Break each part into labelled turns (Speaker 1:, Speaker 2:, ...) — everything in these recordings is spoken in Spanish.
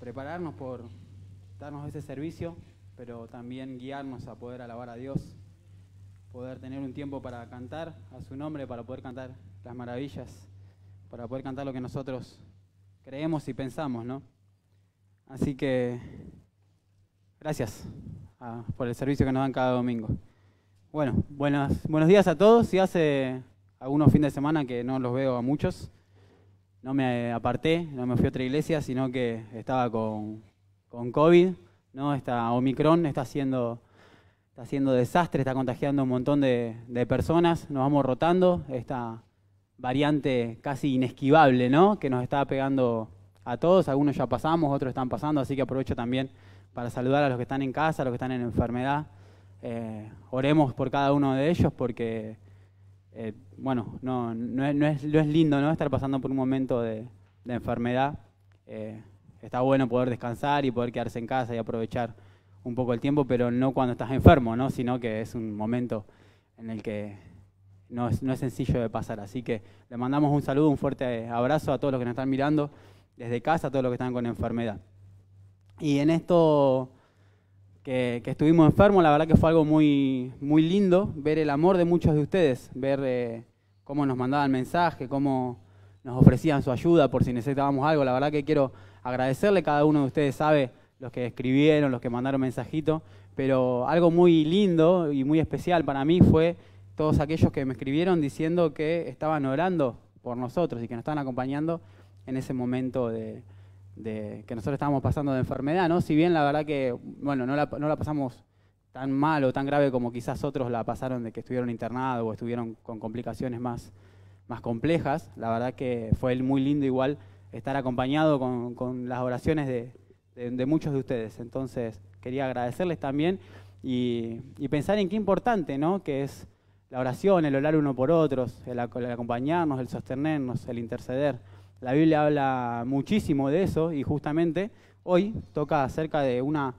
Speaker 1: prepararnos por darnos ese servicio, pero también guiarnos a poder alabar a Dios, poder tener un tiempo para cantar a su nombre, para poder cantar las maravillas, para poder cantar lo que nosotros creemos y pensamos, Así que gracias ah, por el servicio que nos dan cada domingo. Bueno, buenas, buenos días a todos. Si hace algunos fines de semana que no los veo a muchos no me aparté, no me fui a otra iglesia, sino que estaba con, con COVID, ¿no? Esta Omicron está haciendo, está haciendo desastre, está contagiando un montón de, personas, nos vamos rotando, esta variante casi inesquivable, ¿no? Que nos está pegando a todos, algunos ya pasamos, otros están pasando, así que aprovecho también para saludar a los que están en casa, a los que están en enfermedad. Eh, oremos por cada uno de ellos porque eh, bueno, no, no, es, no, es, es, lindo ¿no? estar pasando por un momento de, enfermedad. Eh, está bueno poder descansar y poder quedarse en casa y aprovechar un poco el tiempo, pero no cuando estás enfermo, ¿no? sino que es un momento en el que no es, no es sencillo de pasar. Así que le mandamos un saludo, un fuerte abrazo a todos los que nos están mirando desde casa, a todos los que están con enfermedad. Y en esto que, estuvimos enfermos, la verdad que fue algo muy, muy lindo ver el amor de muchos de ustedes, ver eh, cómo nos mandaban mensajes, cómo nos ofrecían su ayuda por si necesitábamos algo. La verdad que quiero agradecerle, cada uno de ustedes sabe, los que escribieron, los que mandaron mensajitos, pero algo muy lindo y muy especial para mí fue todos aquellos que me escribieron diciendo que estaban orando por nosotros y que nos estaban acompañando en ese momento de, que nosotros estábamos pasando de enfermedad, ¿no? Si bien la verdad que, bueno, no la, pasamos tan mal o tan grave como quizás otros la pasaron de que estuvieron internados o estuvieron con complicaciones más, más complejas. La verdad que fue muy lindo igual estar acompañado con, las oraciones de, muchos de ustedes. Entonces, quería agradecerles también y, pensar en qué importante ¿no? que es la oración, el orar uno por otros, el acompañarnos, el sostenernos, el interceder. La Biblia habla muchísimo de eso y justamente hoy toca acerca de una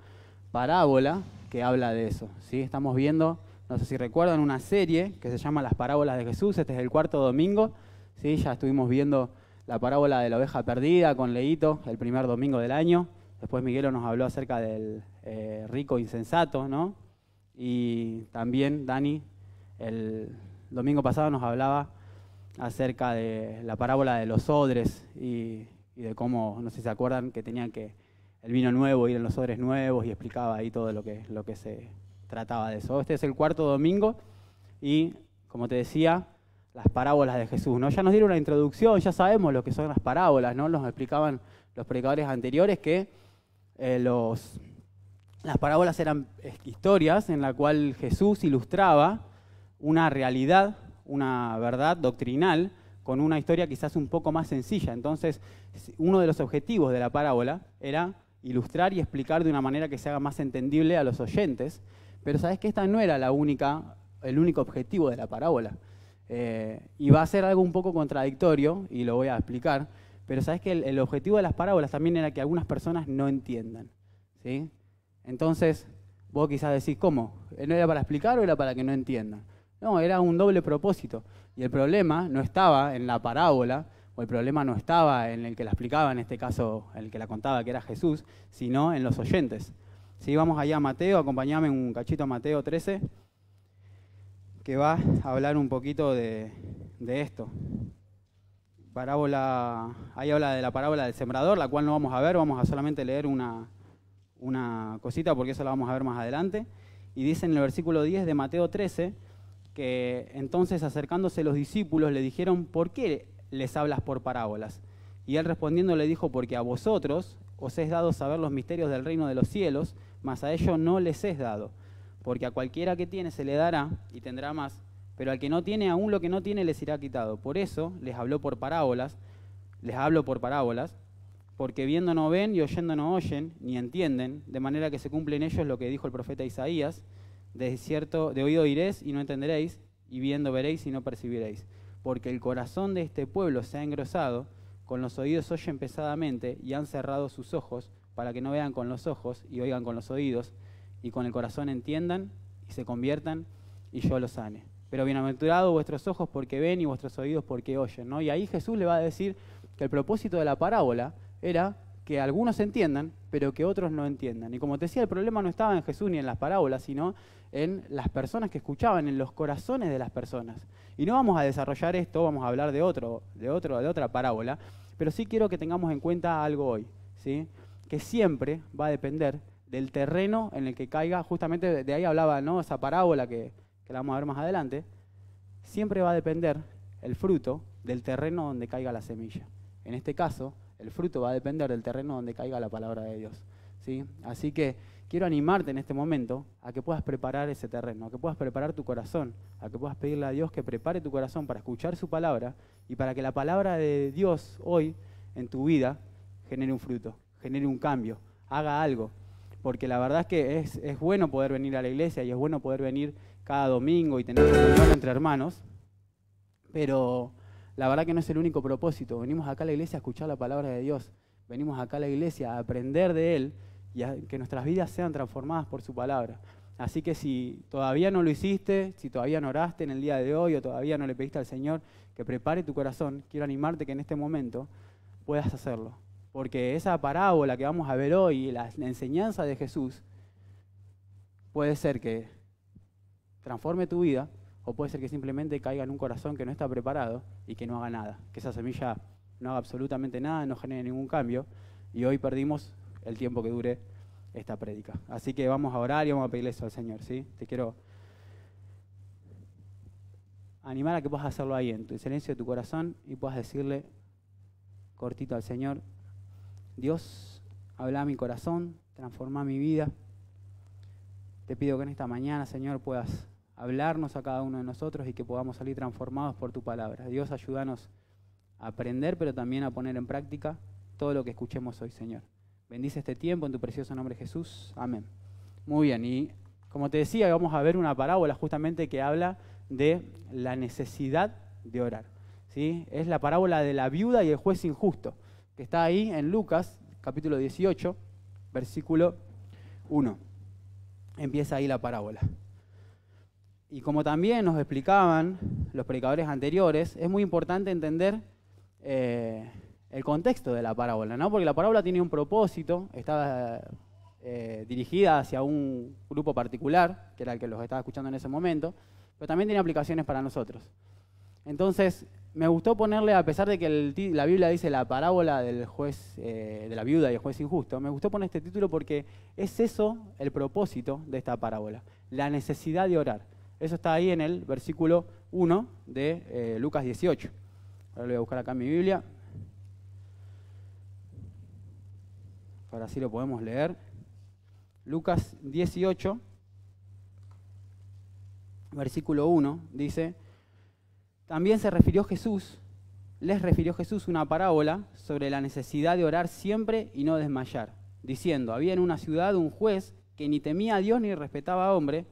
Speaker 1: parábola que habla de eso. ¿sí? Estamos viendo, no sé si recuerdan, una serie que se llama Las parábolas de Jesús. Este es el cuarto domingo. ¿sí? Ya estuvimos viendo la parábola de la oveja perdida con Leito el primer domingo del año. Después Miguelo nos habló acerca del eh, rico insensato, ¿no? Y también Dani el domingo pasado nos hablaba acerca de la parábola de los odres y, de cómo, no sé si se acuerdan, que tenían que el vino nuevo ir en los odres nuevos y explicaba ahí todo lo que, lo que se trataba de eso. Este es el cuarto domingo y, como te decía, las parábolas de Jesús. ¿no? Ya nos dieron una introducción, ya sabemos lo que son las parábolas, ¿no? nos explicaban los predicadores anteriores que eh, los, las parábolas eran eh, historias en la cual Jesús ilustraba una realidad una verdad doctrinal con una historia quizás un poco más sencilla. Entonces, uno de los objetivos de la parábola era ilustrar y explicar de una manera que se haga más entendible a los oyentes, pero sabes que esta no era la única, el único objetivo de la parábola. Eh, y va a ser algo un poco contradictorio, y lo voy a explicar, pero sabes que el, objetivo de las parábolas también era que algunas personas no entiendan. ¿sí? Entonces, vos quizás decís, ¿cómo? ¿No era para explicar o era para que no entiendan? No, era un doble propósito. Y el problema no estaba en la parábola, o el problema no estaba en el que la explicaba, en este caso el que la contaba, que era Jesús, sino en los oyentes. Si vamos allá a Mateo, acompáñame un cachito a Mateo 13, que va a hablar un poquito de, esto. Parábola, ahí habla de la parábola del sembrador, la cual no vamos a ver, vamos a solamente leer una, una cosita porque eso la vamos a ver más adelante. Y dice en el versículo 10 de Mateo 13, que entonces acercándose los discípulos le dijeron, ¿por qué les hablas por parábolas? Y él respondiendo le dijo, porque a vosotros os es dado saber los misterios del reino de los cielos, mas a ellos no les es dado, porque a cualquiera que tiene se le dará y tendrá más, pero al que no tiene aún lo que no tiene les irá quitado. Por eso les habló por parábolas, les hablo por parábolas, porque viendo no ven y oyendo no oyen, ni entienden, de manera que se cumplen ellos lo que dijo el profeta Isaías, de de oído oiréis y no entenderéis, y viendo veréis y no percibiréis. Porque el corazón de este pueblo se ha engrosado, con los oídos oyen pesadamente, y han cerrado sus ojos, para que no vean con los ojos y oigan con los oídos, y con el corazón entiendan y se conviertan, y yo los sane. Pero bienaventurado vuestros ojos porque ven y vuestros oídos porque oyen. Y ahí Jesús le va a decir que el propósito de la parábola era que algunos entiendan, pero que otros no entiendan. Y como te decía, el problema no estaba en Jesús ni en las parábolas, sino en las personas que escuchaban, en los corazones de las personas. Y no vamos a desarrollar esto, vamos a hablar de otro, de otra parábola, pero sí quiero que tengamos en cuenta algo hoy, ¿sí? Que siempre va a depender del terreno en el que caiga, justamente de ahí hablaba, ¿no? Esa parábola que, que la vamos a ver más adelante, siempre va a depender el fruto del terreno donde caiga la semilla. En este caso, el fruto va a depender del terreno donde caiga la palabra de Dios. ¿sí? Así que quiero animarte en este momento a que puedas preparar ese terreno, a que puedas preparar tu corazón, a que puedas pedirle a Dios que prepare tu corazón para escuchar su palabra y para que la palabra de Dios hoy en tu vida genere un fruto, genere un cambio, haga algo. Porque la verdad es que es, bueno poder venir a la iglesia y es bueno poder venir cada domingo y tener un entre hermanos, pero la verdad que no es el único propósito. Venimos acá a la iglesia a escuchar la palabra de Dios. Venimos acá a la iglesia a aprender de Él y a que nuestras vidas sean transformadas por su palabra. Así que si todavía no lo hiciste, si todavía no oraste en el día de hoy o todavía no le pediste al Señor que prepare tu corazón, quiero animarte que en este momento puedas hacerlo. Porque esa parábola que vamos a ver hoy, la enseñanza de Jesús, puede ser que transforme tu vida o puede ser que simplemente caiga en un corazón que no está preparado y que no haga nada, que esa semilla no haga absolutamente nada, no genere ningún cambio, y hoy perdimos el tiempo que dure esta prédica. Así que vamos a orar y vamos a pedirle eso al Señor, ¿sí? Te quiero animar a que puedas hacerlo ahí, en tu silencio de tu corazón, y puedas decirle cortito al Señor, Dios, habla a mi corazón, transforma mi vida. Te pido que en esta mañana, Señor, puedas hablarnos a cada uno de nosotros y que podamos salir transformados por tu palabra. Dios, ayúdanos a aprender, pero también a poner en práctica todo lo que escuchemos hoy, Señor. Bendice este tiempo en tu precioso nombre, Jesús. Amén. Muy bien, y como te decía, vamos a ver una parábola justamente que habla de la necesidad de orar. ¿sí? Es la parábola de la viuda y el juez injusto, que está ahí en Lucas, capítulo 18, versículo 1. Empieza ahí la parábola. Y como también nos explicaban los predicadores anteriores, es muy importante entender eh, el contexto de la parábola, ¿no? Porque la parábola tiene un propósito, está eh, dirigida hacia un grupo particular, que era el que los estaba escuchando en ese momento, pero también tiene aplicaciones para nosotros. Entonces, me gustó ponerle, a pesar de que la Biblia dice la parábola del juez, eh, de la viuda y el juez injusto, me gustó poner este título porque es eso el propósito de esta parábola, la necesidad de orar. Eso está ahí en el versículo 1 de eh, Lucas 18. Ahora lo voy a buscar acá en mi Biblia. Ahora sí lo podemos leer. Lucas 18, versículo 1, dice, también se refirió Jesús, les refirió Jesús una parábola sobre la necesidad de orar siempre y no desmayar, diciendo, había en una ciudad un juez que ni temía a Dios ni respetaba a hombre,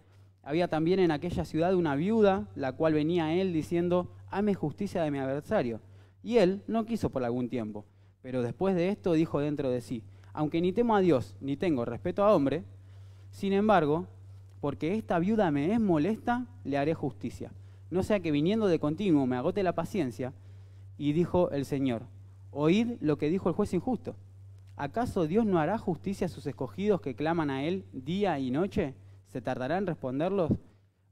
Speaker 1: había también en aquella ciudad una viuda, la cual venía a él diciendo, hame justicia de mi adversario. Y él no quiso por algún tiempo, pero después de esto dijo dentro de sí, aunque ni temo a Dios, ni tengo respeto a hombre, sin embargo, porque esta viuda me es molesta, le haré justicia. No sea que viniendo de continuo me agote la paciencia. Y dijo el Señor, oíd lo que dijo el juez injusto. ¿Acaso Dios no hará justicia a sus escogidos que claman a Él día y noche? se tardará en responderlos,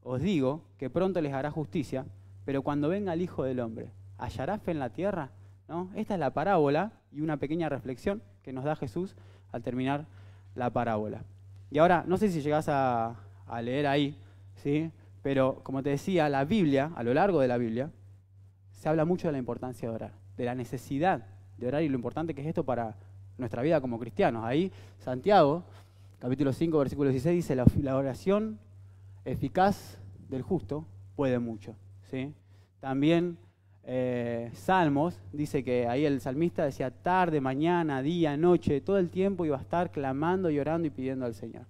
Speaker 1: os digo que pronto les hará justicia, pero cuando venga el Hijo del Hombre, ¿hallará fe en la tierra? ¿No? Esta es la parábola y una pequeña reflexión que nos da Jesús al terminar la parábola. Y ahora, no sé si llegás a, leer ahí, ¿sí? pero como te decía, la Biblia, a lo largo de la Biblia, se habla mucho de la importancia de orar, de la necesidad de orar y lo importante que es esto para nuestra vida como cristianos. Ahí Santiago capítulo 5, versículo 16, dice, la, oración eficaz del justo puede mucho. ¿sí? También eh, Salmos dice que ahí el salmista decía tarde, mañana, día, noche, todo el tiempo iba a estar clamando llorando y pidiendo al Señor.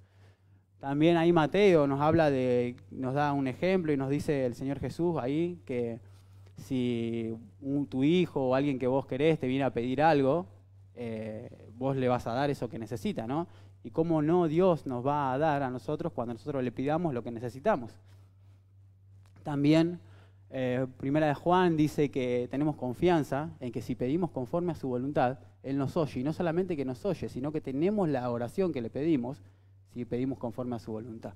Speaker 1: También ahí Mateo nos habla de, nos da un ejemplo y nos dice el Señor Jesús ahí que si tu hijo o alguien que vos querés te viene a pedir algo, eh, vos le vas a dar eso que necesita, ¿no? y cómo no Dios nos va a dar a nosotros cuando nosotros le pidamos lo que necesitamos. También eh, primera de Juan dice que tenemos confianza en que si pedimos conforme a su voluntad, Él nos oye. Y no solamente que nos oye, sino que tenemos la oración que le pedimos si pedimos conforme a su voluntad.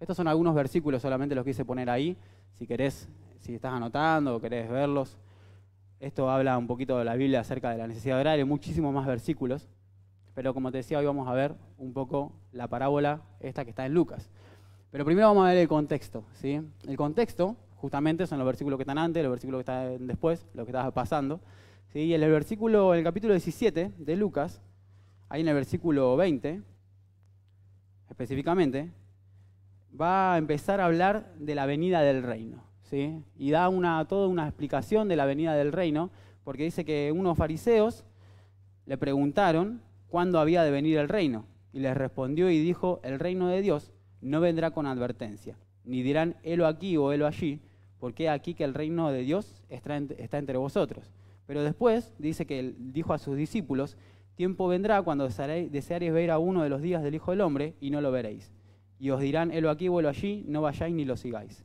Speaker 1: Estos son algunos versículos, solamente los quise poner ahí. Si querés, si estás anotando o querés verlos. Esto habla un poquito de la Biblia acerca de la necesidad de orar y muchísimos más versículos pero como te decía, hoy vamos a ver un poco la parábola esta que está en Lucas. Pero primero vamos a ver el contexto, ¿sí? El contexto, justamente, son los versículos que están antes, los versículos que están después, lo que está pasando. ¿sí? Y en el versículo, el capítulo 17 de Lucas, ahí en el versículo 20, específicamente, va a empezar a hablar de la venida del reino, ¿sí? Y da una, toda una explicación de la venida del reino, porque dice que unos fariseos le preguntaron cuándo había de venir el reino. Y les respondió y dijo, el reino de Dios no vendrá con advertencia, ni dirán, helo aquí o helo allí, porque aquí que el reino de Dios está, entre vosotros. Pero después dice que dijo a sus discípulos, tiempo vendrá cuando desearéis ver a uno de los días del Hijo del Hombre y no lo veréis. Y os dirán, helo aquí o helo allí, no vayáis ni lo sigáis.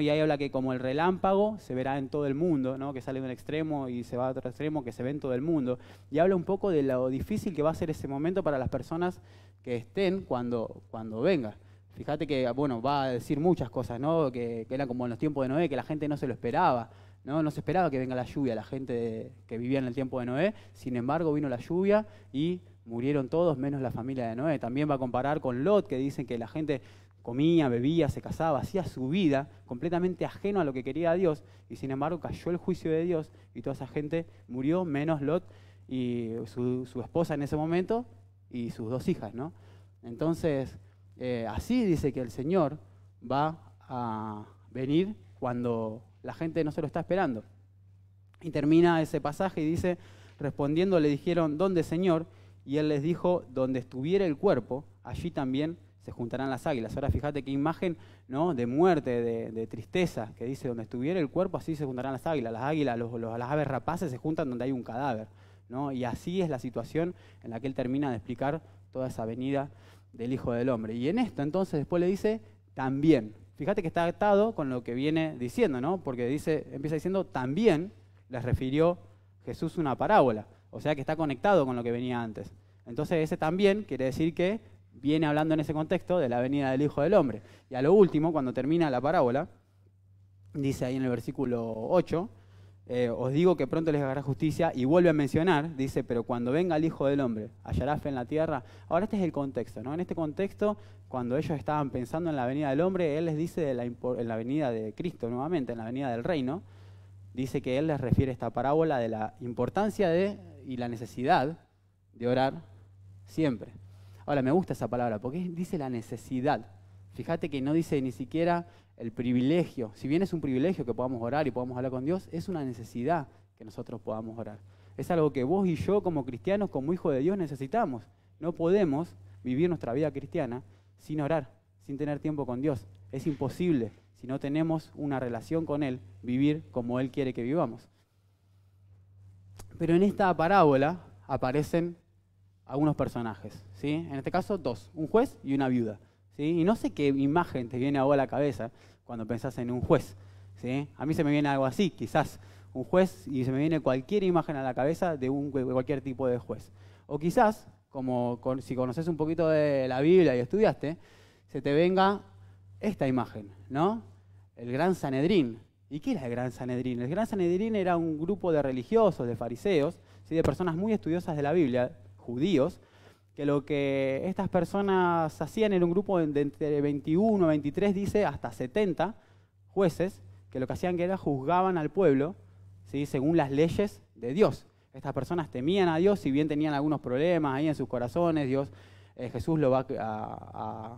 Speaker 1: Y ahí habla que como el relámpago se verá en todo el mundo, que sale de un extremo y se va a otro extremo, que se ve en todo el mundo. Y habla un poco de lo difícil que va a ser ese momento para las personas que estén cuando, cuando venga. Fíjate que, bueno, va a decir muchas cosas, ¿no? Que, era como en los tiempos de Noé, que la gente no se lo esperaba, ¿no? se esperaba que venga la lluvia, la gente que vivía en el tiempo de Noé. Sin embargo, vino la lluvia y murieron todos, menos la familia de Noé. También va a comparar con Lot, que dicen que la gente comía, bebía, se casaba, hacía su vida completamente ajeno a lo que quería Dios, y sin embargo cayó el juicio de Dios y toda esa gente murió, menos Lot y su, esposa en ese momento y sus dos hijas, ¿no? Entonces, eh, así dice que el Señor va a venir cuando la gente no se lo está esperando. Y termina ese pasaje y dice, respondiendo le dijeron, ¿dónde Señor? Y él les dijo, donde estuviera el cuerpo, allí también se juntarán las águilas. Ahora fíjate qué imagen ¿no? de muerte, de, tristeza, que dice, donde estuviera el cuerpo, así se juntarán las águilas. Las águilas, los, las aves rapaces se juntan donde hay un cadáver. ¿no? Y así es la situación en la que él termina de explicar toda esa venida del Hijo del Hombre. Y en esto entonces después le dice, también. Fíjate que está atado con lo que viene diciendo, ¿no? Porque dice, empieza diciendo, también les refirió Jesús una parábola. O sea que está conectado con lo que venía antes. Entonces ese también quiere decir que viene hablando en ese contexto de la venida del Hijo del Hombre. Y a lo último, cuando termina la parábola, dice ahí en el versículo 8, eh, os digo que pronto les hará justicia y vuelve a mencionar, dice, pero cuando venga el Hijo del Hombre, hallará fe en la tierra. Ahora este es el contexto, ¿no? En este contexto, cuando ellos estaban pensando en la venida del hombre, Él les dice de la, en la venida de Cristo nuevamente, en la venida del reino, dice que Él les refiere esta parábola de la importancia de y la necesidad de orar siempre. Ahora, me gusta esa palabra porque dice la necesidad. Fíjate que no dice ni siquiera el privilegio. Si bien es un privilegio que podamos orar y podamos hablar con Dios, es una necesidad que nosotros podamos orar. Es algo que vos y yo como cristianos, como hijos de Dios, necesitamos. No podemos vivir nuestra vida cristiana sin orar, sin tener tiempo con Dios. Es imposible si no tenemos una relación con Él, vivir como Él quiere que vivamos. Pero en esta parábola aparecen algunos personajes, ¿sí? En este caso, dos, un juez y una viuda, ¿sí? Y no sé qué imagen te viene a a la cabeza cuando pensás en un juez, ¿sí? A mí se me viene algo así, quizás un juez, y se me viene cualquier imagen a la cabeza de, un, cualquier tipo de juez. O quizás, como con, si conoces un poquito de la Biblia y estudiaste, se te venga esta imagen, ¿no? El gran Sanedrín. ¿Y qué era el gran Sanedrín? El gran Sanedrín era un grupo de religiosos, de fariseos, ¿sí? de personas muy estudiosas de la Biblia, judíos, que lo que estas personas hacían era un grupo de entre 21, 23, dice, hasta 70 jueces, que lo que hacían era juzgaban al pueblo ¿sí? según las leyes de Dios. Estas personas temían a Dios, si bien tenían algunos problemas ahí en sus corazones, Dios, eh, Jesús lo va a,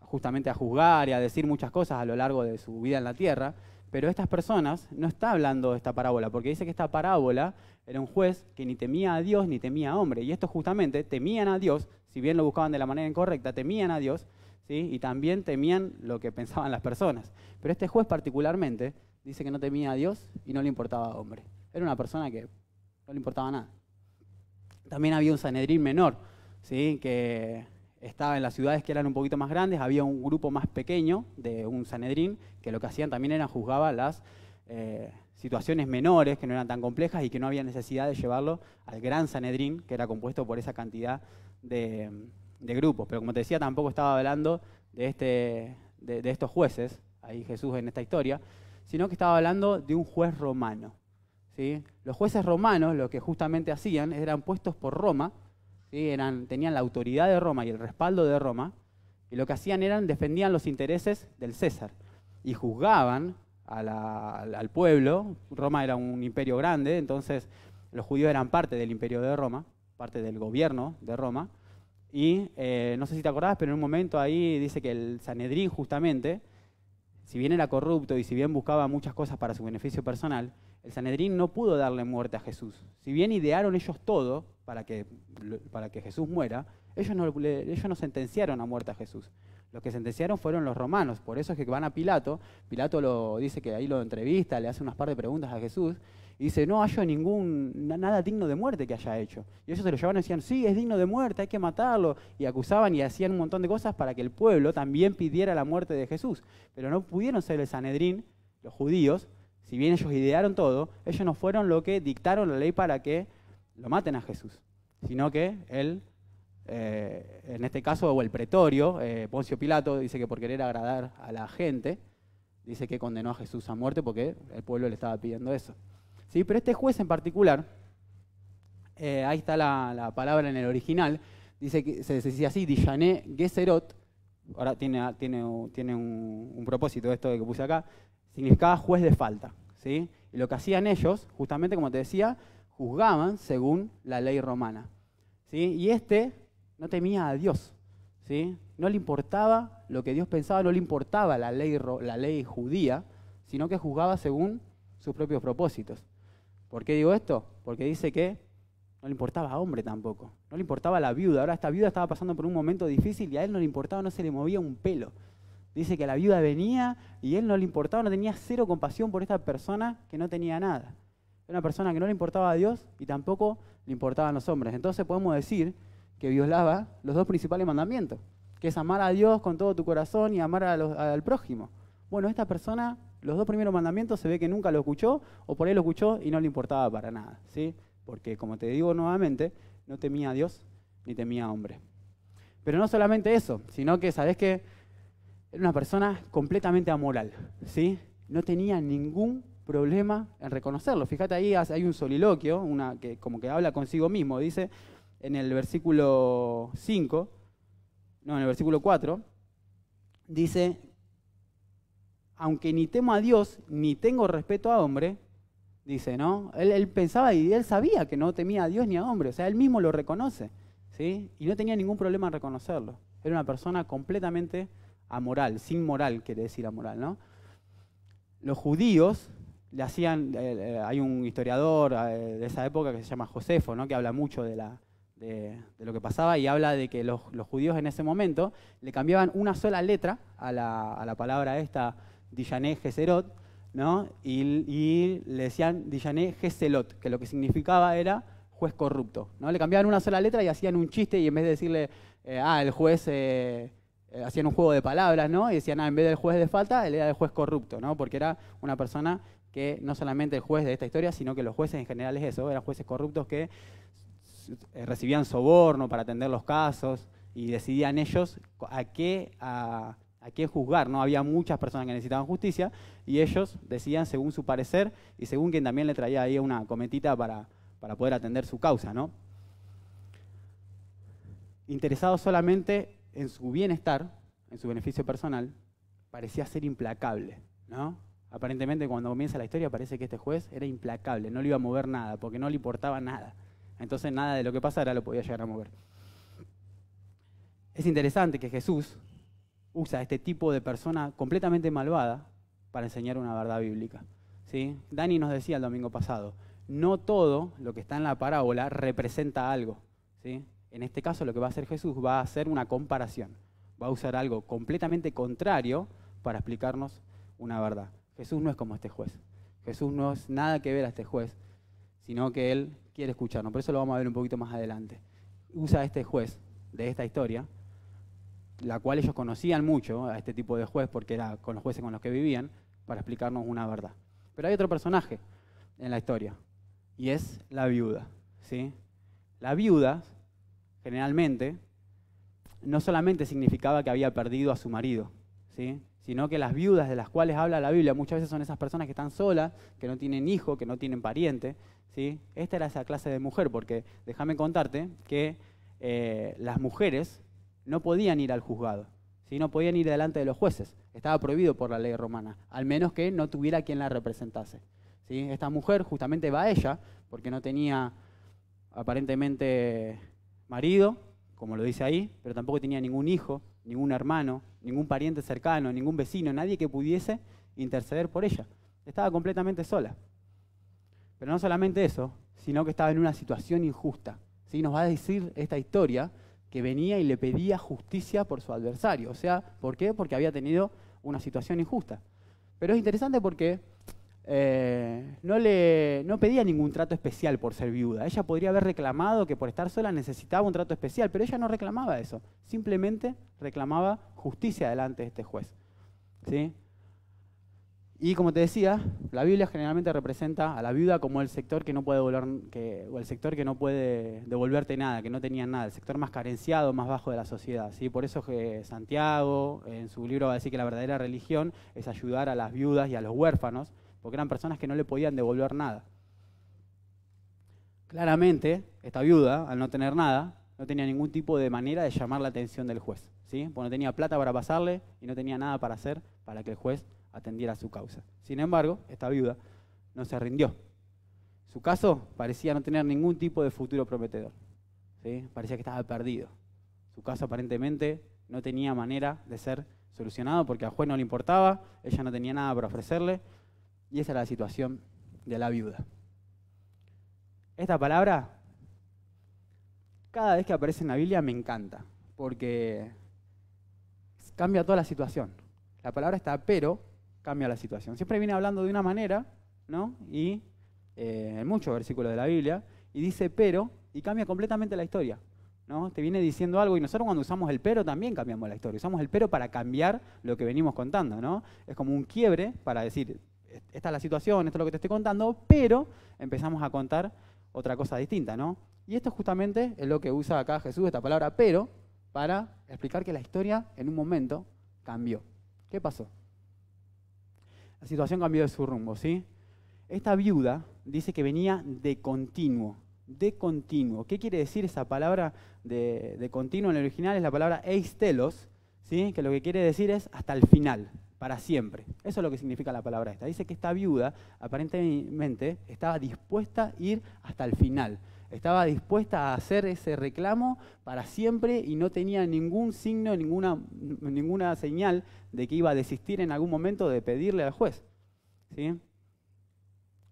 Speaker 1: justamente a juzgar y a decir muchas cosas a lo largo de su vida en la tierra. Pero estas personas no está hablando de esta parábola, porque dice que esta parábola era un juez que ni temía a Dios ni temía a hombre. Y esto justamente temían a Dios, si bien lo buscaban de la manera incorrecta, temían a Dios, ¿sí? y también temían lo que pensaban las personas. Pero este juez particularmente dice que no temía a Dios y no le importaba a hombre. Era una persona que no le importaba nada. También había un Sanedrín menor, ¿sí? que estaba en las ciudades que eran un poquito más grandes, había un grupo más pequeño de un Sanedrín, que lo que hacían también era juzgaba las eh, situaciones menores, que no eran tan complejas y que no había necesidad de llevarlo al gran Sanedrín, que era compuesto por esa cantidad de, grupos. Pero como te decía, tampoco estaba hablando de, este, de, estos jueces, ahí Jesús en esta historia, sino que estaba hablando de un juez romano. ¿sí? Los jueces romanos lo que justamente hacían eran puestos por Roma, tenían la autoridad de Roma y el respaldo de Roma, y lo que hacían eran defendían los intereses del César y juzgaban al pueblo. Roma era un imperio grande, entonces los judíos eran parte del imperio de Roma, parte del gobierno de Roma. Y eh, no sé si te acordás, pero en un momento ahí dice que el Sanedrín justamente, si bien era corrupto y si bien buscaba muchas cosas para su beneficio personal, el Sanedrín no pudo darle muerte a Jesús. Si bien idearon ellos todo para que, para que Jesús muera, ellos no, ellos no sentenciaron a muerte a Jesús. Los que sentenciaron fueron los romanos. Por eso es que van a Pilato. Pilato lo dice que ahí lo entrevista, le hace unas par de preguntas a Jesús. Y dice, no hay ningún, nada digno de muerte que haya hecho. Y ellos se lo llevaron y decían, sí, es digno de muerte, hay que matarlo. Y acusaban y hacían un montón de cosas para que el pueblo también pidiera la muerte de Jesús. Pero no pudieron ser el Sanedrín, los judíos, si bien ellos idearon todo, ellos no fueron los que dictaron la ley para que lo maten a Jesús, sino que él, eh, en este caso, o el pretorio, eh, Poncio Pilato, dice que por querer agradar a la gente, dice que condenó a Jesús a muerte porque el pueblo le estaba pidiendo eso. ¿Sí? Pero este juez en particular, eh, ahí está la, palabra en el original, dice que se, decía así, Dijané Geserot, ahora tiene, tiene, tiene un, un propósito esto que puse acá, significaba juez de falta. ¿sí? Y lo que hacían ellos, justamente como te decía, juzgaban según la ley romana. ¿sí? Y este no temía a Dios, ¿sí? no le importaba lo que Dios pensaba, no le importaba la ley, la ley judía, sino que juzgaba según sus propios propósitos. ¿Por qué digo esto? Porque dice que no le importaba a hombre tampoco, no le importaba la viuda. Ahora esta viuda estaba pasando por un momento difícil y a él no le importaba, no se le movía un pelo. Dice que la viuda venía y él no le importaba, no tenía cero compasión por esta persona que no tenía nada. Era una persona que no le importaba a Dios y tampoco le importaban los hombres. Entonces podemos decir que violaba los dos principales mandamientos, que es amar a Dios con todo tu corazón y amar al prójimo. Bueno, esta persona, los dos primeros mandamientos se ve que nunca lo escuchó o por ahí lo escuchó y no le importaba para nada, ¿sí? Porque como te digo nuevamente, no temía a Dios ni temía a hombre. Pero no solamente eso, sino que sabes qué?, era una persona completamente amoral, ¿sí? No tenía ningún problema en reconocerlo. Fíjate ahí, hay un soliloquio, una que como que habla consigo mismo, dice en el versículo 5, no, en el versículo 4, dice, aunque ni temo a Dios, ni tengo respeto a hombre, dice, ¿no? Él, pensaba y él sabía que no temía a Dios ni a hombre, o sea, él mismo lo reconoce, ¿sí? Y no tenía ningún problema en reconocerlo. Era una persona completamente amoral, sin moral quiere decir amoral, ¿no? Los judíos le hacían, eh, eh, hay un historiador eh, de esa época que se llama Josefo, ¿no? que habla mucho de, lo que pasaba y habla de que los, judíos en ese momento le cambiaban una sola letra a la, palabra esta, Dijané Geserot, ¿no? y, le decían Dijané Geselot, que lo que significaba era juez corrupto. ¿no? Le cambiaban una sola letra y hacían un chiste y en vez de decirle, ah, el juez... Eh, hacían un juego de palabras, ¿no? Y decían, ah, en vez del juez de falta, él era el juez corrupto, ¿no? Porque era una persona que no solamente el juez de esta historia, sino que los jueces en general es eso, eran jueces corruptos que eh, recibían soborno para atender los casos y decidían ellos a qué, a juzgar, ¿no? Había muchas personas que necesitaban justicia y ellos decían según su parecer y según quien también le traía ahí una cometita para, para poder atender su causa, ¿no? Interesados solamente en su bienestar, en su beneficio personal, parecía ser implacable, ¿no? Aparentemente cuando comienza la historia parece que este juez era implacable, no le iba a mover nada, porque no le importaba nada. Entonces nada de lo que pasara lo podía llegar a mover. Es interesante que Jesús usa a este tipo de persona completamente malvada para enseñar una verdad bíblica. ¿sí? Dani nos decía el domingo pasado, no todo lo que está en la parábola representa algo. ¿sí? En este caso lo que va a hacer Jesús va a hacer una comparación, va a usar algo completamente contrario para explicarnos una verdad. Jesús no es como este juez, Jesús no es nada que ver a este juez, sino que él quiere escucharnos, por eso lo vamos a ver un poquito más adelante. Usa a este juez de esta historia, la cual ellos conocían mucho, a este tipo de juez, porque era con los jueces con los que vivían, para explicarnos una verdad. Pero hay otro personaje en la historia, y es la viuda. ¿sí? La viuda generalmente, no solamente significaba que había perdido a su marido, ¿sí? sino que las viudas de las cuales habla la Biblia muchas veces son esas personas que están solas, que no tienen hijo, que no tienen pariente. Esta era esa clase de mujer, porque déjame contarte que eh, las mujeres no podían ir al juzgado, si no podían ir delante de los jueces, estaba prohibido por la ley romana, al menos que no tuviera quien la representase. Esta mujer justamente va a ella, porque no tenía aparentemente marido, como lo dice ahí, pero tampoco tenía ningún hijo, ningún hermano, ningún pariente cercano, ningún vecino, nadie que pudiese interceder por ella. Estaba completamente sola. Pero no solamente eso, sino que estaba en una situación injusta. Si Nos va a decir esta historia que venía y le pedía justicia por su adversario. O sea, ¿por qué? Porque había tenido una situación injusta. Pero es interesante porque eh, no, le, pedía ningún trato especial por ser viuda. Ella podría haber reclamado que por estar sola necesitaba un trato especial, pero ella no reclamaba eso. Simplemente reclamaba justicia delante de este juez. ¿Sí? Y como te decía, la Biblia generalmente representa a la viuda como el sector que no puede o el sector que no puede devolverte nada, que no tenía nada, el sector más carenciado, más bajo de la sociedad. ¿sí? Por eso eh, Santiago en su libro va a decir que la verdadera religión es ayudar a las viudas y a los huérfanos, porque eran personas que no le podían devolver nada. Claramente, esta viuda, al no tener nada, no tenía ningún tipo de manera de llamar la atención del juez, ¿sí? Porque no tenía plata para pasarle y no tenía nada para hacer para que el juez atendiera su causa. Sin embargo, esta viuda no se rindió. Su caso parecía no tener ningún tipo de futuro prometedor. ¿sí? Parecía que estaba perdido. Su caso aparentemente no tenía manera de ser solucionado porque al juez no le importaba, ella no tenía nada para ofrecerle y esa era la situación de la viuda. Esta palabra, cada vez que aparece en la Biblia me encanta, porque cambia toda la situación. La palabra está pero, cambia la situación. Siempre viene hablando de una manera, ¿no? Y eh, en muchos versículos de la Biblia, y dice pero, y cambia completamente la historia. ¿no? Te viene diciendo algo y nosotros cuando usamos el pero también cambiamos la historia. Usamos el pero para cambiar lo que venimos contando, ¿no? Es como un quiebre para decir, esta es la situación, esto es lo que te estoy contando, pero empezamos a contar otra cosa distinta, ¿no? Y esto justamente es lo que usa acá Jesús, esta palabra, pero, para explicar que la historia en un momento cambió. ¿Qué pasó? La situación cambió de su rumbo, ¿sí? Esta viuda dice que venía de continuo, de continuo. ¿Qué quiere decir esa palabra de, continuo en el original? Es la palabra eistelos, ¿sí? que lo que quiere decir es hasta el final para siempre. Eso es lo que significa la palabra esta. Dice que esta viuda aparentemente estaba dispuesta a ir hasta el final. Estaba dispuesta a hacer ese reclamo para siempre y no tenía ningún signo, ninguna, ninguna señal de que iba a desistir en algún momento de pedirle al juez.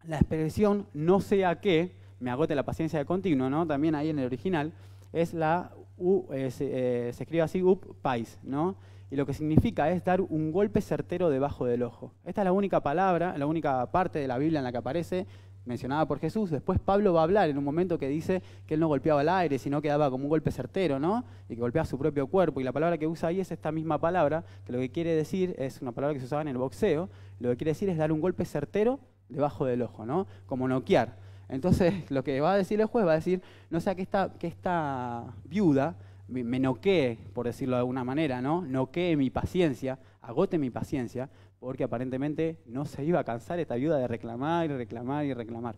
Speaker 1: La expresión no sea que, me agote la paciencia de continuo, ¿no? también ahí en el original, es la, U, eh, eh, se, escribe así, up, ¿no? y lo que significa es dar un golpe certero debajo del ojo. Esta es la única palabra, la única parte de la Biblia en la que aparece mencionada por Jesús. Después Pablo va a hablar en un momento que dice que él no golpeaba el aire, sino que daba como un golpe certero, ¿no? Y que golpeaba su propio cuerpo. Y la palabra que usa ahí es esta misma palabra, que lo que quiere decir es una palabra que se usaba en el boxeo, lo que quiere decir es dar un golpe certero debajo del ojo, ¿no? Como noquear. Entonces, lo que va a decir el juez va a decir, no sea que que esta viuda me noquee, por decirlo de alguna manera, ¿no? Noquee mi paciencia, agote mi paciencia, porque aparentemente no se iba a cansar esta viuda de reclamar y reclamar y reclamar.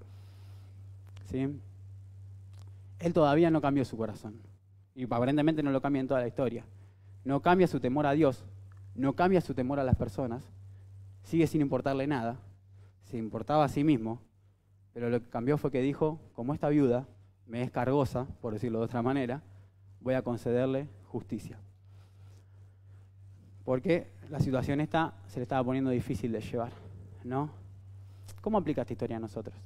Speaker 1: ¿Sí? Él todavía no cambió su corazón. Y aparentemente no lo cambia en toda la historia. No cambia su temor a Dios, no cambia su temor a las personas, sigue sin importarle nada, se importaba a sí mismo, pero lo que cambió fue que dijo, como esta viuda, me es cargosa, por decirlo de otra manera, voy a concederle justicia. Porque la situación está, se le estaba poniendo difícil de llevar, ¿no? ¿Cómo aplica esta historia a nosotros?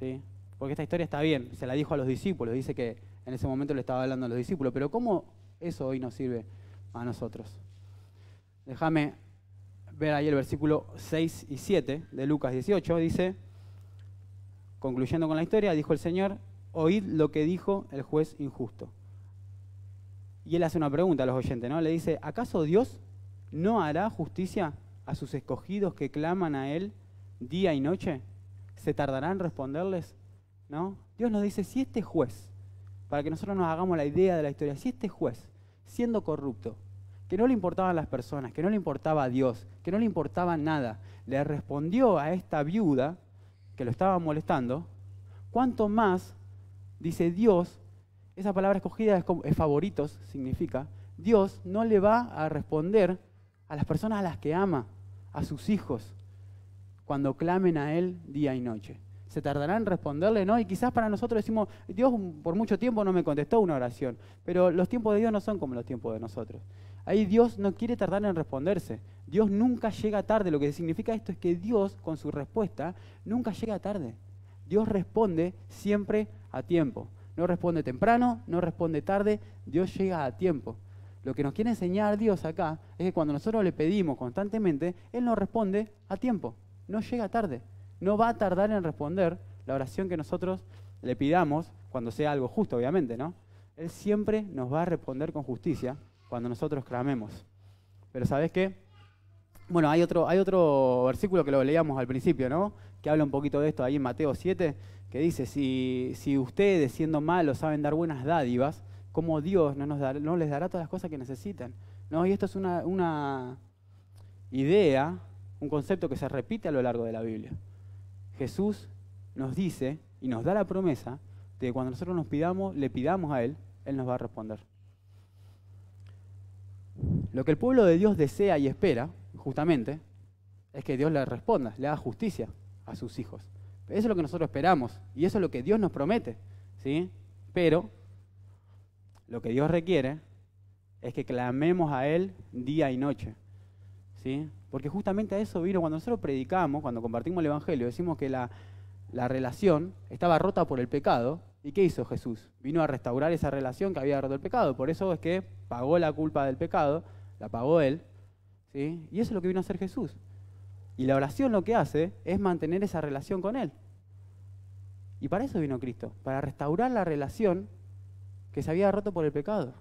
Speaker 1: ¿Sí? Porque esta historia está bien, se la dijo a los discípulos, dice que en ese momento le estaba hablando a los discípulos, pero ¿cómo eso hoy nos sirve a nosotros? Déjame ver ahí el versículo 6 y 7 de Lucas 18, dice, concluyendo con la historia, dijo el Señor, oíd lo que dijo el juez injusto y él hace una pregunta a los oyentes, ¿no? Le dice, ¿acaso Dios no hará justicia a sus escogidos que claman a Él día y noche? ¿Se tardará en responderles? ¿No? Dios nos dice, si este juez, para que nosotros nos hagamos la idea de la historia, si este juez, siendo corrupto, que no le importaban las personas, que no le importaba a Dios, que no le importaba nada, le respondió a esta viuda que lo estaba molestando, ¿cuánto más, dice Dios, esa palabra escogida es, favoritos, significa, Dios no le va a responder a las personas a las que ama, a sus hijos, cuando clamen a Él día y noche. Se tardarán en responderle, ¿no? Y quizás para nosotros decimos, Dios por mucho tiempo no me contestó una oración, pero los tiempos de Dios no son como los tiempos de nosotros. Ahí Dios no quiere tardar en responderse. Dios nunca llega tarde. Lo que significa esto es que Dios, con su respuesta, nunca llega tarde. Dios responde siempre a tiempo. No responde temprano, no responde tarde, Dios llega a tiempo. Lo que nos quiere enseñar Dios acá es que cuando nosotros le pedimos constantemente, Él nos responde a tiempo, no llega tarde, no va a tardar en responder la oración que nosotros le pidamos, cuando sea algo justo, obviamente, ¿no? Él siempre nos va a responder con justicia cuando nosotros clamemos. Pero ¿sabes qué? Bueno, hay otro, hay otro versículo que lo leíamos al principio, ¿no? Que habla un poquito de esto ahí en Mateo 7, que dice, si, si ustedes siendo malos saben dar buenas dádivas, como Dios no, nos no les dará todas las cosas que necesitan. ¿No? Y esto es una, idea, un concepto que se repite a lo largo de la Biblia. Jesús nos dice y nos da la promesa de que cuando nosotros nos pidamos, le pidamos a Él, Él nos va a responder. Lo que el pueblo de Dios desea y espera, justamente, es que Dios le responda, le haga justicia a sus hijos. Eso es lo que nosotros esperamos y eso es lo que Dios nos promete. ¿sí? Pero lo que Dios requiere es que clamemos a Él día y noche. ¿sí? Porque justamente a eso vino cuando nosotros predicamos, cuando compartimos el Evangelio, decimos que la, relación estaba rota por el pecado. ¿Y qué hizo Jesús? Vino a restaurar esa relación que había roto el pecado. Por eso es que pagó la culpa del pecado, la pagó Él. ¿sí? Y eso es lo que vino a hacer Jesús. Y la oración lo que hace es mantener esa relación con Él. Y para eso vino Cristo, para restaurar la relación que se había roto por el pecado.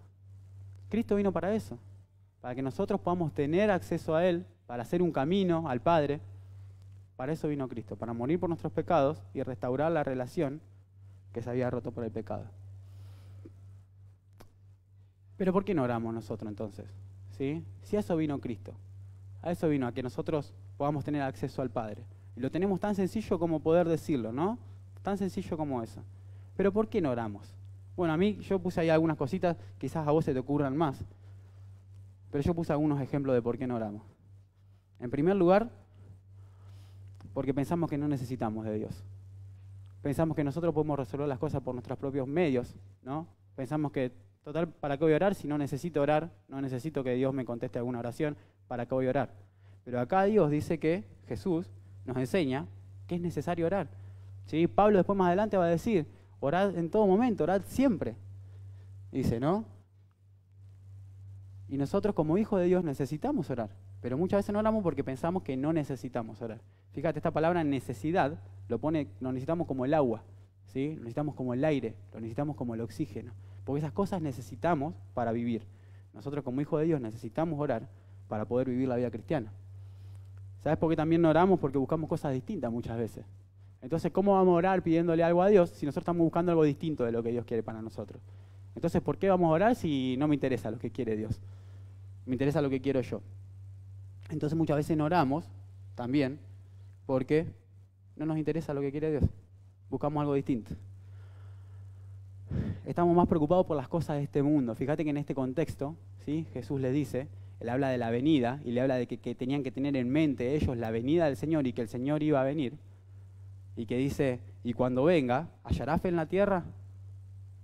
Speaker 1: Cristo vino para eso, para que nosotros podamos tener acceso a Él, para hacer un camino al Padre. Para eso vino Cristo, para morir por nuestros pecados y restaurar la relación que se había roto por el pecado. Pero ¿por qué no oramos nosotros entonces? ¿Sí? Si a eso vino Cristo, a eso vino, a que nosotros podamos tener acceso al Padre. Y lo tenemos tan sencillo como poder decirlo, ¿no? Tan sencillo como eso. Pero ¿por qué no oramos? Bueno, a mí yo puse ahí algunas cositas, quizás a vos se te ocurran más, pero yo puse algunos ejemplos de por qué no oramos. En primer lugar, porque pensamos que no necesitamos de Dios. Pensamos que nosotros podemos resolver las cosas por nuestros propios medios, ¿no? Pensamos que, total, ¿para qué voy a orar si no necesito orar? No necesito que Dios me conteste alguna oración, ¿para qué voy a orar? Pero acá Dios dice que Jesús nos enseña que es necesario orar. ¿Sí? Pablo después más adelante va a decir, orad en todo momento, orad siempre. Dice, ¿no? Y nosotros como hijos de Dios necesitamos orar, pero muchas veces no oramos porque pensamos que no necesitamos orar. Fíjate, esta palabra necesidad lo pone, lo necesitamos como el agua, ¿sí? lo necesitamos como el aire, lo necesitamos como el oxígeno, porque esas cosas necesitamos para vivir. Nosotros como hijos de Dios necesitamos orar para poder vivir la vida cristiana. ¿Sabes por qué también oramos? Porque buscamos cosas distintas muchas veces. Entonces, ¿cómo vamos a orar pidiéndole algo a Dios si nosotros estamos buscando algo distinto de lo que Dios quiere para nosotros? Entonces, ¿por qué vamos a orar si no me interesa lo que quiere Dios? Me interesa lo que quiero yo. Entonces, muchas veces no oramos también porque no nos interesa lo que quiere Dios. Buscamos algo distinto. Estamos más preocupados por las cosas de este mundo. Fíjate que en este contexto, ¿sí? Jesús le dice, él habla de la venida y le habla de que, tenían que tener en mente ellos la venida del Señor y que el Señor iba a venir. Y que dice, y cuando venga, ¿hallará fe en la tierra?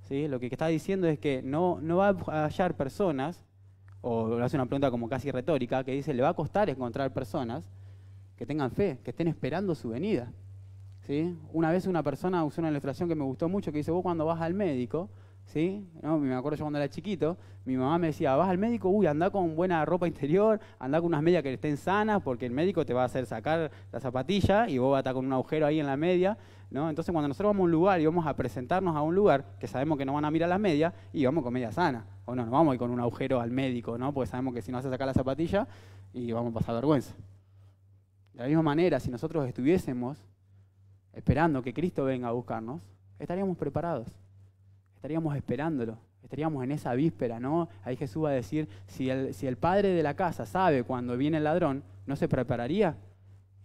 Speaker 1: ¿Sí? Lo que está diciendo es que no, no va a hallar personas, o hace una pregunta como casi retórica, que dice, le va a costar encontrar personas que tengan fe, que estén esperando su venida. ¿Sí? Una vez una persona usó una ilustración que me gustó mucho, que dice, vos cuando vas al médico, no, me acuerdo yo cuando era chiquito, mi mamá me decía, vas al médico, uy, anda con buena ropa interior, anda con unas medias que estén sanas, porque el médico te va a hacer sacar la zapatilla y vos vas a estar con un agujero ahí en la media. Entonces cuando nosotros vamos a un lugar y vamos a presentarnos a un lugar que sabemos que no van a mirar las medias y vamos con media sana, o no, nos vamos a ir con un agujero al médico, ¿no? porque sabemos que si no hace sacar la zapatilla y vamos a pasar vergüenza. De la misma manera, si nosotros estuviésemos esperando que Cristo venga a buscarnos, estaríamos preparados estaríamos esperándolo, estaríamos en esa víspera, ¿no? Ahí Jesús va a decir, si el, padre de la casa sabe cuando viene el ladrón, ¿no se prepararía?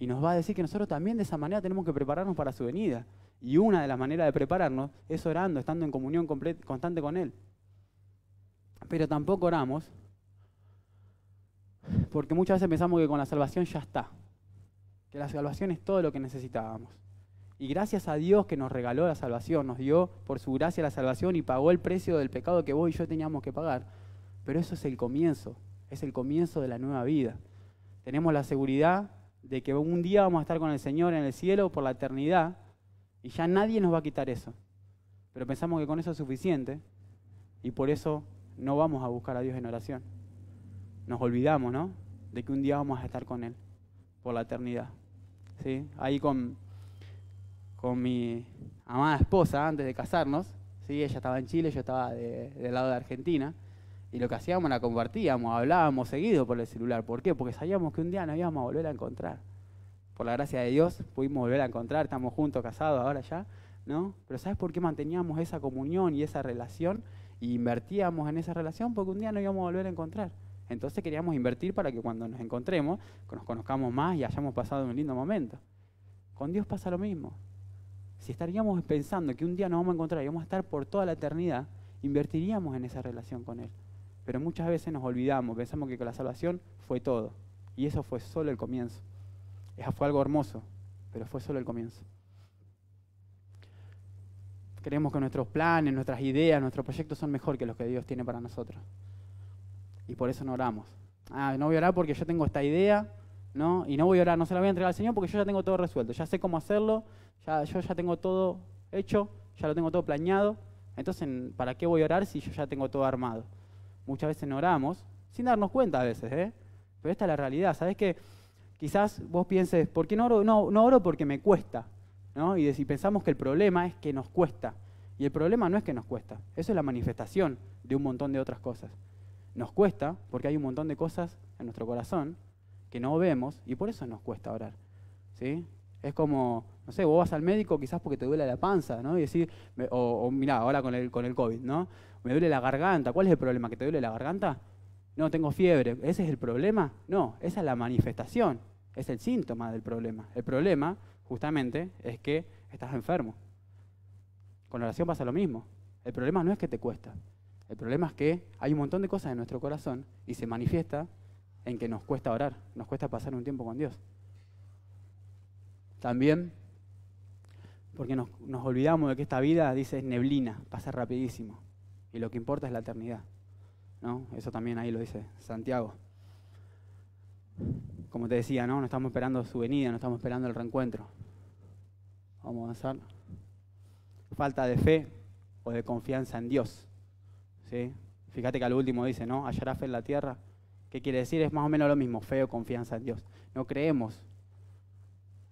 Speaker 1: Y nos va a decir que nosotros también de esa manera tenemos que prepararnos para su venida. Y una de las maneras de prepararnos es orando, estando en comunión constante con Él. Pero tampoco oramos porque muchas veces pensamos que con la salvación ya está, que la salvación es todo lo que necesitábamos. Y gracias a Dios que nos regaló la salvación, nos dio por su gracia la salvación y pagó el precio del pecado que vos y yo teníamos que pagar. Pero eso es el comienzo, es el comienzo de la nueva vida. Tenemos la seguridad de que un día vamos a estar con el Señor en el cielo por la eternidad y ya nadie nos va a quitar eso. Pero pensamos que con eso es suficiente y por eso no vamos a buscar a Dios en oración. Nos olvidamos, ¿no? De que un día vamos a estar con Él por la eternidad. ¿Sí? Ahí con con mi amada esposa antes de casarnos. ¿sí? Ella estaba en Chile, yo estaba del lado de Argentina. Y lo que hacíamos la compartíamos, hablábamos seguido por el celular. ¿Por qué? Porque sabíamos que un día nos íbamos a volver a encontrar. Por la gracia de Dios pudimos volver a encontrar, estamos juntos, casados ahora ya, ¿no? Pero ¿sabes por qué manteníamos esa comunión y esa relación? Y invertíamos en esa relación porque un día nos íbamos a volver a encontrar. Entonces queríamos invertir para que cuando nos encontremos, nos conozcamos más y hayamos pasado un lindo momento. Con Dios pasa lo mismo si estaríamos pensando que un día nos vamos a encontrar y vamos a estar por toda la eternidad, invertiríamos en esa relación con Él. Pero muchas veces nos olvidamos, pensamos que con la salvación fue todo. Y eso fue solo el comienzo. Eso fue algo hermoso, pero fue solo el comienzo. Creemos que nuestros planes, nuestras ideas, nuestros proyectos son mejor que los que Dios tiene para nosotros. Y por eso no oramos. Ah, no voy a orar porque yo tengo esta idea, ¿no? Y no voy a orar, no se la voy a entregar al Señor porque yo ya tengo todo resuelto. Ya sé cómo hacerlo, yo ya tengo todo hecho, ya lo tengo todo planeado, entonces ¿para qué voy a orar si yo ya tengo todo armado? Muchas veces no oramos, sin darnos cuenta a veces, ¿eh? Pero esta es la realidad, ¿sabes que Quizás vos pienses, ¿por qué no oro? No, no oro porque me cuesta, ¿no? Y, si pensamos que el problema es que nos cuesta. Y el problema no es que nos cuesta, eso es la manifestación de un montón de otras cosas. Nos cuesta porque hay un montón de cosas en nuestro corazón que no vemos y por eso nos cuesta orar. ¿sí? Es como, no sé, vos vas al médico quizás porque te duele la panza, ¿no? Y decir, o, o mirá, ahora con el, con el COVID, ¿no? Me duele la garganta. ¿Cuál es el problema? ¿Que te duele la garganta? No, tengo fiebre. ¿Ese es el problema? No, esa es la manifestación, es el síntoma del problema. El problema, justamente, es que estás enfermo. Con la oración pasa lo mismo. El problema no es que te cuesta. El problema es que hay un montón de cosas en nuestro corazón y se manifiesta en que nos cuesta orar, nos cuesta pasar un tiempo con Dios también, porque nos, olvidamos de que esta vida, dice, es neblina, pasa rapidísimo, y lo que importa es la eternidad. ¿no? Eso también ahí lo dice Santiago. Como te decía, ¿no? no estamos esperando su venida, no estamos esperando el reencuentro. Vamos a avanzar. Falta de fe o de confianza en Dios. Fíjate que al último dice, ¿no? Hallará fe en la tierra. ¿Qué quiere decir? Es más o menos lo mismo, fe o confianza en Dios. No creemos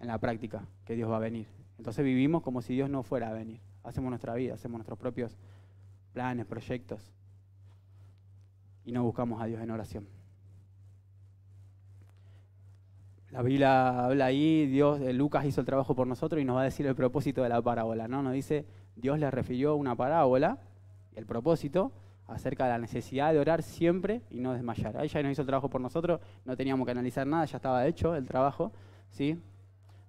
Speaker 1: en la práctica que Dios va a venir. Entonces vivimos como si Dios no fuera a venir. Hacemos nuestra vida, hacemos nuestros propios planes, proyectos y no buscamos a Dios en oración. La Biblia habla ahí, Dios, eh, Lucas hizo el trabajo por nosotros y nos va a decir el propósito de la parábola, ¿no? Nos dice, Dios le refirió una parábola, el propósito, acerca de la necesidad de orar siempre y no desmayar. Ahí ya nos hizo el trabajo por nosotros, no teníamos que analizar nada, ya estaba hecho el trabajo, ¿sí?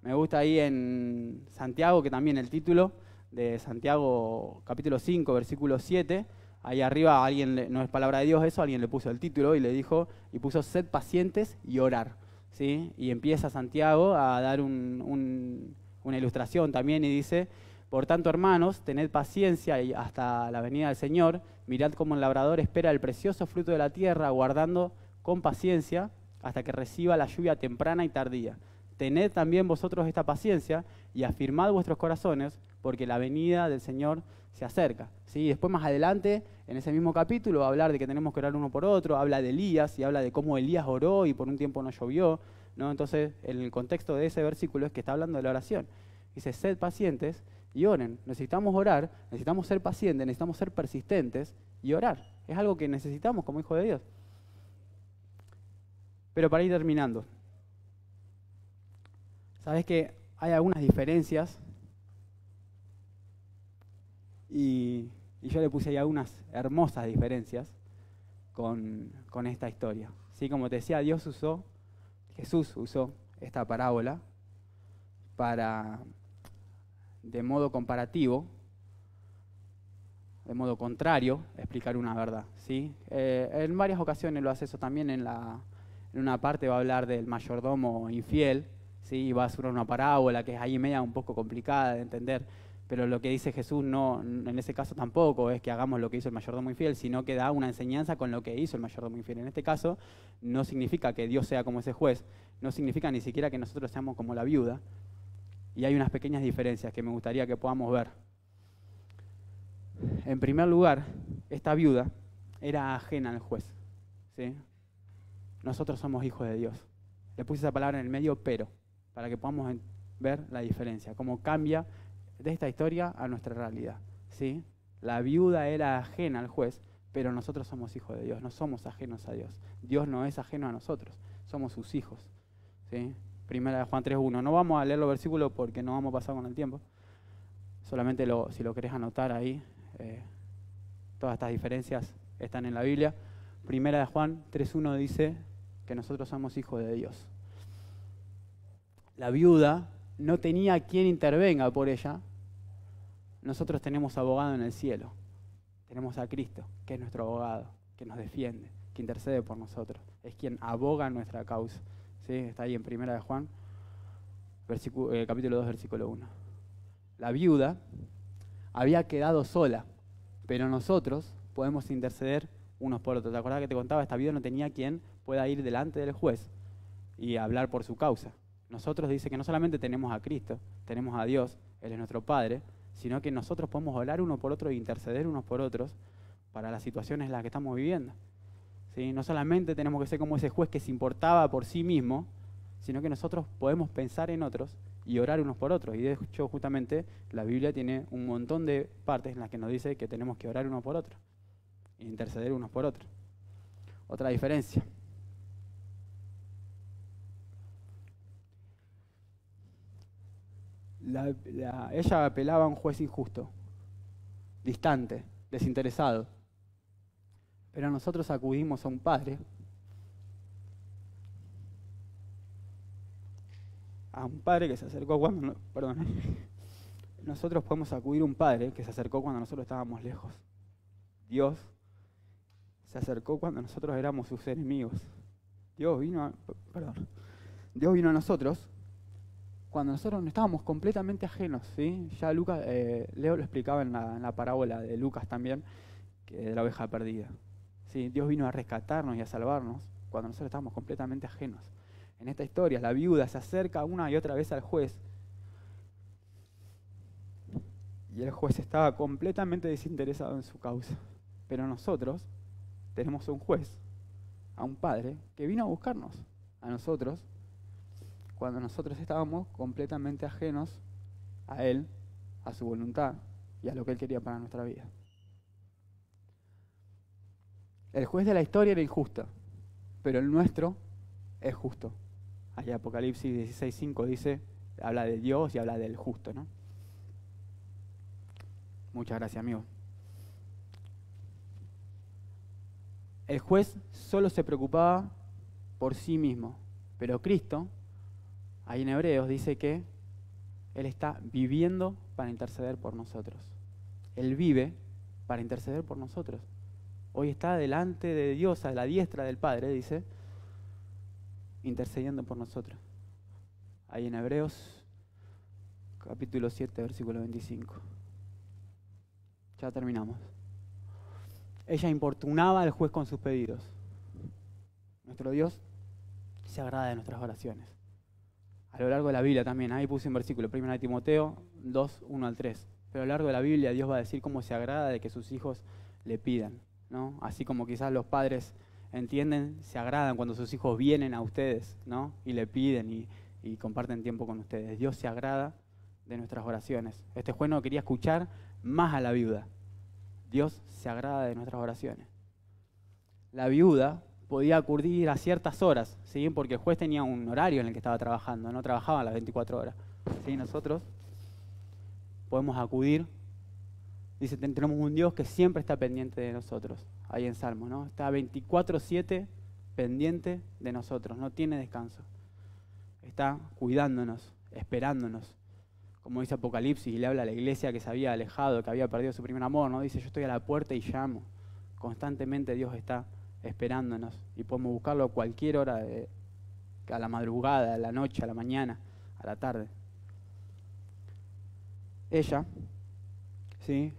Speaker 1: Me gusta ahí en Santiago, que también el título de Santiago capítulo 5, versículo 7, ahí arriba alguien, no es palabra de Dios eso, alguien le puso el título y le dijo, y puso sed pacientes y orar. ¿sí? Y empieza Santiago a dar una ilustración también y dice, por tanto hermanos, tened paciencia y hasta la venida del Señor, mirad cómo el labrador espera el precioso fruto de la tierra, guardando con paciencia hasta que reciba la lluvia temprana y tardía tened también vosotros esta paciencia y afirmad vuestros corazones, porque la venida del Señor se acerca. ¿sí? Después más adelante, en ese mismo capítulo, va a hablar de que tenemos que orar uno por otro, habla de Elías y habla de cómo Elías oró y por un tiempo no llovió. ¿no? Entonces, en el contexto de ese versículo es que está hablando de la oración. Dice, sed pacientes y oren. Necesitamos orar, necesitamos ser pacientes, necesitamos ser persistentes y orar. Es algo que necesitamos como hijo de Dios. Pero para ir terminando, Sabes que hay algunas diferencias y, yo le puse ahí algunas hermosas diferencias con, esta historia. ¿Sí? Como te decía, Dios usó, Jesús usó esta parábola para, de modo comparativo, de modo contrario, explicar una verdad. ¿sí? Eh, en varias ocasiones lo hace eso también, en, la, en una parte va a hablar del mayordomo infiel, y va a ser una parábola que es ahí media un poco complicada de entender. Pero lo que dice Jesús no, en ese caso tampoco es que hagamos lo que hizo el mayordomo infiel, sino que da una enseñanza con lo que hizo el mayordomo infiel. En este caso, no significa que Dios sea como ese juez, no significa ni siquiera que nosotros seamos como la viuda. Y hay unas pequeñas diferencias que me gustaría que podamos ver. En primer lugar, esta viuda era ajena al juez. ¿sí? Nosotros somos hijos de Dios. Le puse esa palabra en el medio, pero para que podamos ver la diferencia, cómo cambia de esta historia a nuestra realidad. ¿sí? La viuda era ajena al juez, pero nosotros somos hijos de Dios, no somos ajenos a Dios. Dios no es ajeno a nosotros, somos sus hijos. ¿sí? Primera de Juan 3.1. No vamos a leer los versículos porque no vamos a pasar con el tiempo. Solamente si lo querés anotar ahí, eh, todas estas diferencias están en la Biblia. Primera de Juan 3.1 dice que nosotros somos hijos de Dios la viuda, no tenía quien intervenga por ella, nosotros tenemos abogado en el cielo. Tenemos a Cristo, que es nuestro abogado, que nos defiende, que intercede por nosotros. Es quien aboga nuestra causa. ¿Sí? Está ahí en Primera de Juan, eh, capítulo 2, versículo 1. La viuda había quedado sola, pero nosotros podemos interceder unos por otros. ¿Te acordás que te contaba? Esta viuda no tenía quien pueda ir delante del juez y hablar por su causa. Nosotros dice que no solamente tenemos a Cristo, tenemos a Dios, Él es nuestro Padre, sino que nosotros podemos orar uno por otro e interceder unos por otros para las situaciones en las que estamos viviendo. ¿Sí? No solamente tenemos que ser como ese juez que se importaba por sí mismo, sino que nosotros podemos pensar en otros y orar unos por otros. Y de hecho, justamente, la Biblia tiene un montón de partes en las que nos dice que tenemos que orar uno por e interceder unos por otros. Otra diferencia. ella apelaba a un juez injusto, distante, desinteresado. Pero nosotros acudimos a un padre, a un padre que se acercó cuando, perdón, nosotros podemos acudir a un padre que se acercó cuando nosotros estábamos lejos. Dios se acercó cuando nosotros éramos sus enemigos. Dios vino, Dios vino a nosotros cuando nosotros estábamos completamente ajenos. ¿sí? Ya Lucas, eh, Leo lo explicaba en la, parábola de Lucas también, que de la oveja perdida. ¿sí? Dios vino a rescatarnos y a salvarnos cuando nosotros estábamos completamente ajenos. En esta historia, la viuda se acerca una y otra vez al juez y el juez estaba completamente desinteresado en su causa. Pero nosotros tenemos un juez, a un padre, que vino a buscarnos, a nosotros, cuando nosotros estábamos completamente ajenos a Él, a su voluntad y a lo que Él quería para nuestra vida. El juez de la historia era injusto, pero el nuestro es justo. Allí Apocalipsis 16.5 dice, habla de Dios y habla del justo, ¿no? Muchas gracias, amigo. El juez solo se preocupaba por sí mismo, pero Cristo ahí en Hebreos dice que Él está viviendo para interceder por nosotros. Él vive para interceder por nosotros. Hoy está delante de Dios, a la diestra del Padre, dice, intercediendo por nosotros. Ahí en Hebreos capítulo 7, versículo 25. Ya terminamos. Ella importunaba al juez con sus pedidos. Nuestro Dios se agrada de nuestras oraciones a lo largo de la Biblia también, ahí puse un versículo, 1 Timoteo 2, 1 al 3. Pero a lo largo de la Biblia Dios va a decir cómo se agrada de que sus hijos le pidan, ¿no? Así como quizás los padres entienden, se agradan cuando sus hijos vienen a ustedes, ¿no? Y le piden y, y comparten tiempo con ustedes. Dios se agrada de nuestras oraciones. Este juez no quería escuchar más a la viuda. Dios se agrada de nuestras oraciones. La viuda podía acudir a ciertas horas, porque el juez tenía un horario en el que estaba trabajando, no trabajaba las 24 horas. ¿sí? Nosotros podemos acudir. Dice, tenemos un Dios que siempre está pendiente de nosotros, ahí en Salmo, ¿no? Está 24-7 pendiente de nosotros, no tiene descanso. Está cuidándonos, esperándonos. Como dice Apocalipsis y le habla a la iglesia que se había alejado, que había perdido su primer amor, ¿no? Dice, yo estoy a la puerta y llamo. Constantemente Dios está esperándonos y podemos buscarlo a cualquier hora, a la madrugada, a la noche, a la mañana, a la tarde. Ella, ¿sí?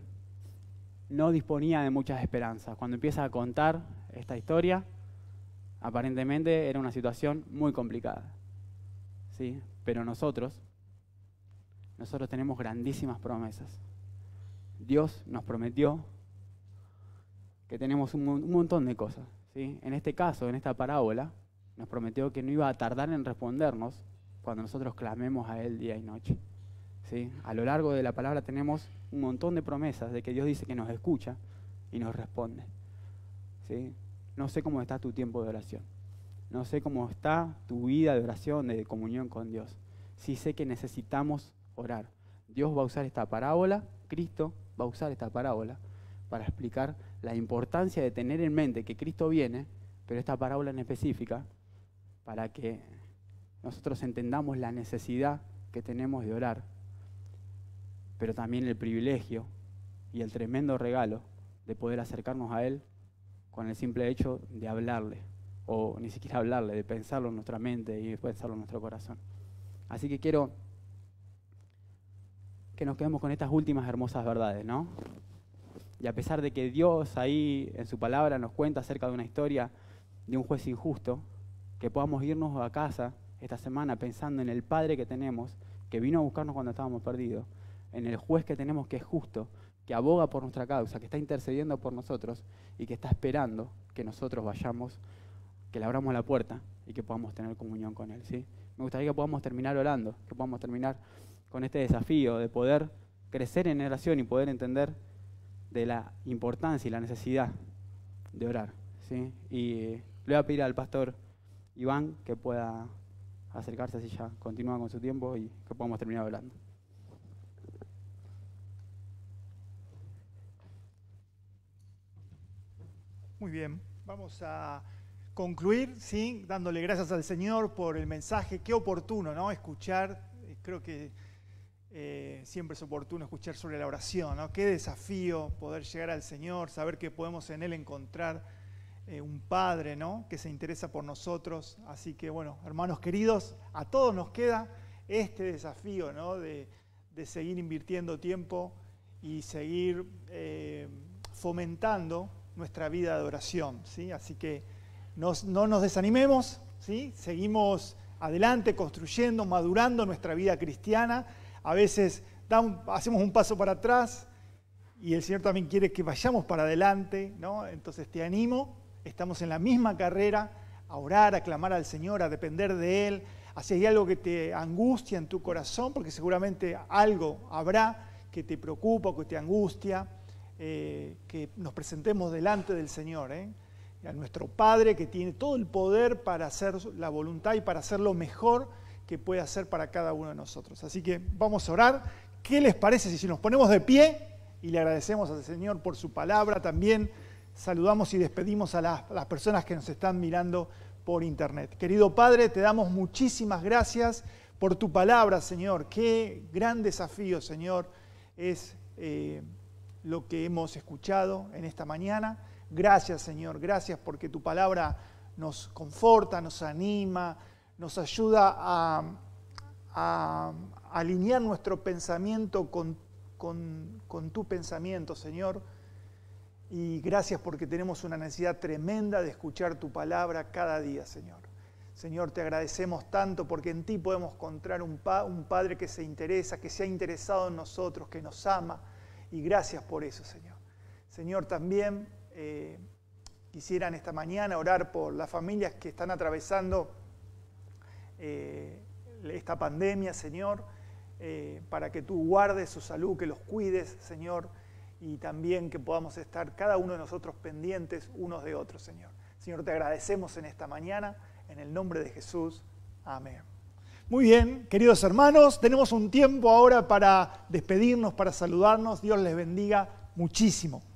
Speaker 1: No disponía de muchas esperanzas. Cuando empieza a contar esta historia, aparentemente era una situación muy complicada. ¿sí? Pero nosotros, nosotros tenemos grandísimas promesas. Dios nos prometió que tenemos un, montón de cosas. ¿sí? En este caso, en esta parábola, nos prometió que no iba a tardar en respondernos cuando nosotros clamemos a Él día y noche. ¿sí? A lo largo de la palabra tenemos un montón de promesas de que Dios dice que nos escucha y nos responde. ¿sí? No sé cómo está tu tiempo de oración. No sé cómo está tu vida de oración, de comunión con Dios. Sí sé que necesitamos orar. Dios va a usar esta parábola, Cristo va a usar esta parábola para explicar la importancia de tener en mente que Cristo viene, pero esta parábola en específica, para que nosotros entendamos la necesidad que tenemos de orar, pero también el privilegio y el tremendo regalo de poder acercarnos a Él con el simple hecho de hablarle, o ni siquiera hablarle, de pensarlo en nuestra mente y pensarlo en nuestro corazón. Así que quiero que nos quedemos con estas últimas hermosas verdades, ¿no? Y a pesar de que Dios ahí en su palabra nos cuenta acerca de una historia de un juez injusto, que podamos irnos a casa esta semana pensando en el Padre que tenemos, que vino a buscarnos cuando estábamos perdidos, en el juez que tenemos que es justo, que aboga por nuestra causa, que está intercediendo por nosotros y que está esperando que nosotros vayamos, que le abramos la puerta y que podamos tener comunión con Él. ¿sí? Me gustaría que podamos terminar orando, que podamos terminar con este desafío de poder crecer en oración y poder entender de la importancia y la necesidad de orar. ¿sí? Y eh, le voy a pedir al pastor Iván que pueda acercarse así ya continúa con su tiempo y que podamos terminar hablando.
Speaker 2: Muy bien, vamos a concluir ¿sí? dándole gracias al Señor por el mensaje. Qué oportuno, ¿no? Escuchar, eh, creo que eh, siempre es oportuno escuchar sobre la oración, ¿no? Qué desafío poder llegar al Señor, saber que podemos en Él encontrar eh, un Padre, ¿no? Que se interesa por nosotros. Así que, bueno, hermanos queridos, a todos nos queda este desafío, ¿no? De, seguir invirtiendo tiempo y seguir eh, fomentando nuestra vida de oración, ¿sí? Así que no nos desanimemos, ¿sí? Seguimos adelante, construyendo, madurando nuestra vida cristiana a veces hacemos un paso para atrás y el Señor también quiere que vayamos para adelante, ¿no? Entonces te animo, estamos en la misma carrera, a orar, a clamar al Señor, a depender de Él. Así hay algo que te angustia en tu corazón, porque seguramente algo habrá que te preocupa, que te angustia, eh, que nos presentemos delante del Señor, ¿eh? a nuestro Padre que tiene todo el poder para hacer la voluntad y para hacerlo mejor que puede hacer para cada uno de nosotros. Así que vamos a orar. ¿Qué les parece si nos ponemos de pie y le agradecemos al Señor por su palabra? También saludamos y despedimos a las, personas que nos están mirando por internet. Querido Padre, te damos muchísimas gracias por tu palabra, Señor. Qué gran desafío, Señor, es eh, lo que hemos escuchado en esta mañana. Gracias, Señor. Gracias porque tu palabra nos conforta, nos anima, nos ayuda a, alinear nuestro pensamiento con, tu pensamiento, Señor. Y gracias porque tenemos una necesidad tremenda de escuchar tu palabra cada día, Señor. Señor, te agradecemos tanto porque en ti podemos encontrar un, Padre que se interesa, que se ha interesado en nosotros, que nos ama. Y gracias por eso, Señor. Señor, también eh, quisieran esta mañana orar por las familias que están atravesando eh, esta pandemia, Señor, eh, para que tú guardes su salud, que los cuides, Señor, y también que podamos estar cada uno de nosotros pendientes unos de otros, Señor. Señor, te agradecemos en esta mañana, en el nombre de Jesús. Amén. Muy bien, queridos hermanos, tenemos un tiempo ahora para despedirnos, para saludarnos. Dios les bendiga muchísimo.